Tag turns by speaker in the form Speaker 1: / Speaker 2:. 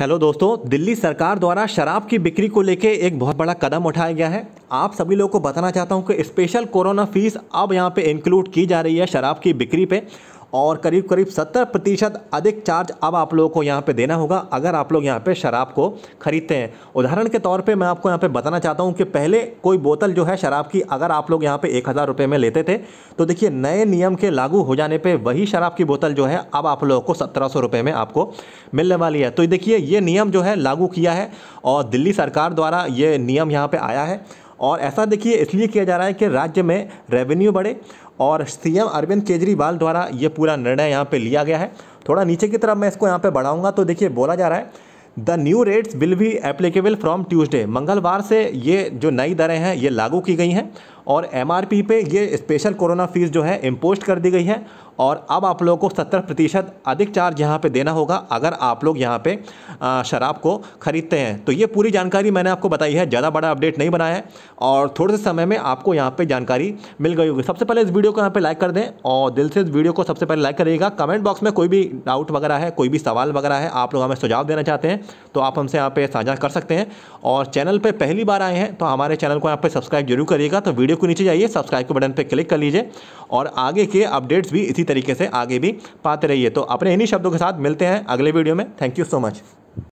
Speaker 1: hello दोस्तों दिल्ली सरकार द्वारा शराब की बिक्री को लेके एक बहुत बड़ा कदम उठाया गया है आप सभी लोगों को बताना चाहता हूं कि स्पेशल कोरोना फीस अब यहां पे इंक्लूड की जा रही है शराब की बिक्री पे और करीब करीब 70 प्रतिशत अधिक चार्ज अब आप लोगों को यहाँ पे देना होगा अगर आप लोग यहाँ पे शराब को ख़रीदते हैं उदाहरण के तौर पे मैं आपको यहाँ पे बताना चाहता हूँ कि पहले कोई बोतल जो है शराब की अगर आप लोग यहाँ पे एक हज़ार रुपये में लेते थे तो देखिए नए नियम के लागू हो जाने पर वही शराब की बोतल जो है अब आप लोगों को सत्रह सौ में आपको मिलने वाली है तो देखिए ये नियम जो है लागू किया है और दिल्ली सरकार द्वारा ये नियम यहाँ पर आया है और ऐसा देखिए इसलिए किया जा रहा है कि राज्य में रेवेन्यू बढ़े और सीएम अरविंद केजरीवाल द्वारा ये पूरा निर्णय यहाँ पे लिया गया है थोड़ा नीचे की तरफ मैं इसको यहाँ पे बढ़ाऊँगा तो देखिए बोला जा रहा है the new rates will be applicable from Tuesday मंगलवार से ये जो नई दरें हैं ये लागू की गई हैं और एम पे ये स्पेशल कोरोना फ़ीस जो है इम्पोस्ट कर दी गई है और अब आप लोगों को सत्तर प्रतिशत अधिक चार्ज यहाँ पे देना होगा अगर आप लोग यहाँ पे शराब को ख़रीदते हैं तो ये पूरी जानकारी मैंने आपको बताई है ज़्यादा बड़ा अपडेट नहीं बनाया है और थोड़े से समय में आपको यहाँ पे जानकारी मिल गई होगी सबसे पहले इस वीडियो को यहाँ पे लाइक कर दें और दिल से इस वीडियो को सबसे पहले लाइक करिएगा कमेंट बॉक्स में कोई भी डाउट वगैरह है कोई भी सवाल वगैरह है आप लोग हमें सुझाव देना चाहते हैं तो आप हमसे यहाँ पर साझा कर सकते हैं और चैनल पर पहली बार आए हैं तो हमारे चैनल को यहाँ पर सब्सक्राइब जरूर करिएगा तो वीडियो वीडियो को नीचे जाइए सब्सक्राइब के बटन पर क्लिक कर लीजिए और आगे के अपडेट्स भी इसी तरीके से आगे भी पाते रहिए तो अपने इन्हीं शब्दों के साथ मिलते हैं अगले वीडियो में थैंक यू सो मच